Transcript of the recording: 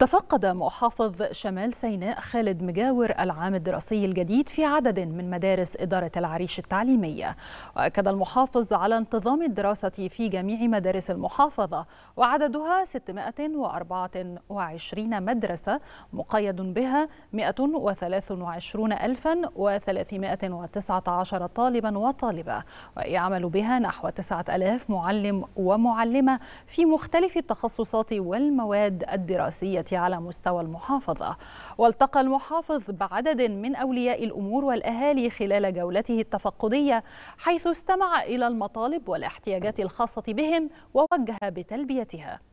تفقد محافظ شمال سيناء خالد مجاور العام الدراسي الجديد في عدد من مدارس إدارة العريش التعليمية وأكد المحافظ على انتظام الدراسة في جميع مدارس المحافظة وعددها 624 مدرسة مقيد بها 123319 طالبا وطالبة ويعمل بها نحو 9000 معلم ومعلمة في مختلف التخصصات والمواد الدراسية على مستوى المحافظة والتقى المحافظ بعدد من أولياء الأمور والأهالي خلال جولته التفقدية حيث استمع إلى المطالب والاحتياجات الخاصة بهم ووجه بتلبيتها